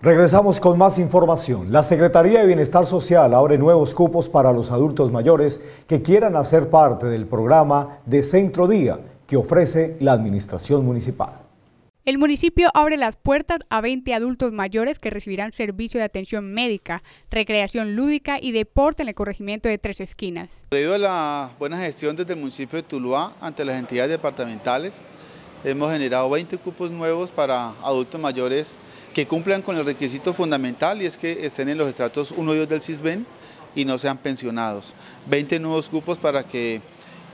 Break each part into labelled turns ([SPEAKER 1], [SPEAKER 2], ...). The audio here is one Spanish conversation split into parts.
[SPEAKER 1] Regresamos con más información. La Secretaría de Bienestar Social abre nuevos cupos para los adultos mayores que quieran hacer parte del programa de Centro Día que ofrece la Administración Municipal.
[SPEAKER 2] El municipio abre las puertas a 20 adultos mayores que recibirán servicio de atención médica, recreación lúdica y deporte en el corregimiento de Tres Esquinas.
[SPEAKER 3] Debido a la buena gestión desde el municipio de Tuluá ante las entidades departamentales, Hemos generado 20 cupos nuevos para adultos mayores que cumplan con el requisito fundamental y es que estén en los estratos 1 y 2 del CISBEN y no sean pensionados. 20 nuevos cupos para que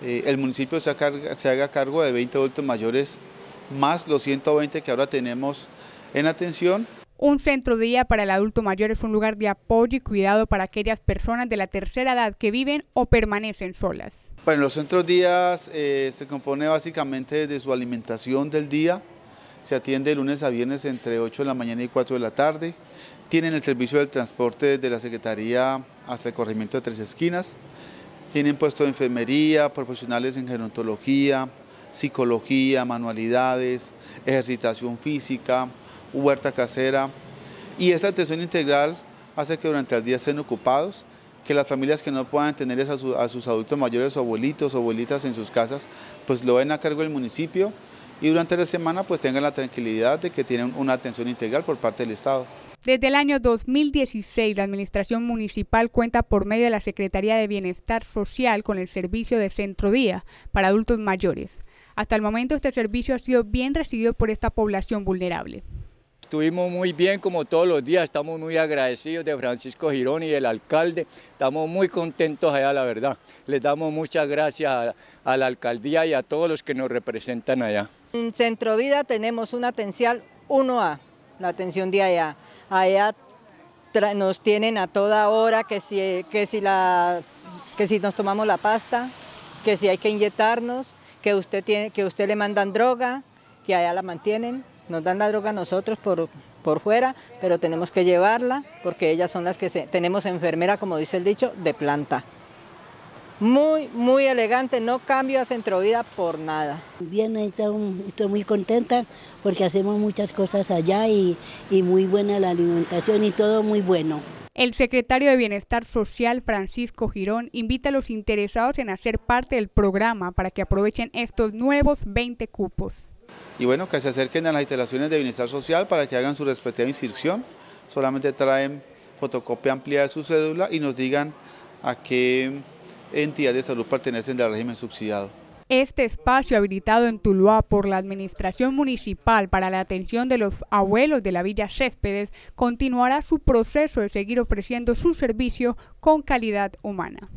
[SPEAKER 3] eh, el municipio se, se haga cargo de 20 adultos mayores más los 120 que ahora tenemos en atención. Un
[SPEAKER 2] centro de día para el adulto mayor es un lugar de apoyo y cuidado para aquellas personas de la tercera edad que viven o permanecen solas.
[SPEAKER 3] Bueno, pues los centros días eh, se compone básicamente de su alimentación del día, se atiende lunes a viernes entre 8 de la mañana y 4 de la tarde, tienen el servicio del transporte de la Secretaría hasta el corregimiento de Tres Esquinas, tienen puesto de enfermería, profesionales en gerontología, psicología, manualidades, ejercitación física, huerta casera y esta atención integral hace que durante el día estén ocupados que las familias que no puedan tener a, sus adultos mayores o abuelitos o abuelitas en sus casas, pues lo ven a cargo del municipio y durante la semana pues tengan la tranquilidad de que tienen una atención integral por parte del Estado.
[SPEAKER 2] Desde el año 2016, la Administración Municipal cuenta por medio de la Secretaría de Bienestar Social con el servicio de Centro Día para adultos mayores. Hasta el momento este servicio ha sido bien recibido por esta población vulnerable.
[SPEAKER 3] Estuvimos muy bien como todos los días, estamos muy agradecidos de Francisco Girón y del alcalde, estamos muy contentos allá, la verdad. Les damos muchas gracias a, la alcaldía y a todos los que nos representan
[SPEAKER 1] allá. En Centro Vida tenemos una atención 1A, la atención de allá. Allá nos tienen a toda hora que si, que, si la, que si nos tomamos la pasta, que si hay que inyectarnos, que usted, tiene, que usted le mandan droga, que allá la mantienen. Nos dan la droga a nosotros por, por fuera, pero tenemos que llevarla porque ellas son las que tenemos enfermera, como dice el dicho, de planta. Muy, muy elegante, no cambio a Centrovida por nada. Bien, estoy muy contenta porque hacemos muchas cosas allá y, y muy buena la alimentación y todo muy bueno.
[SPEAKER 2] El secretario de Bienestar Social, Francisco Girón, invita a los interesados en hacer parte del programa para que aprovechen estos nuevos 20 cupos.
[SPEAKER 3] Y bueno, que se acerquen a las instalaciones de bienestar social para que hagan su respectiva inscripción. Solamente traen fotocopia ampliada de su cédula y nos digan a qué entidad de salud pertenecen del régimen subsidiado.
[SPEAKER 2] Este espacio habilitado en Tuluá por la Administración Municipal para la atención de los abuelos de la Villa Céspedes continuará su proceso de seguir ofreciendo su servicio con calidad humana.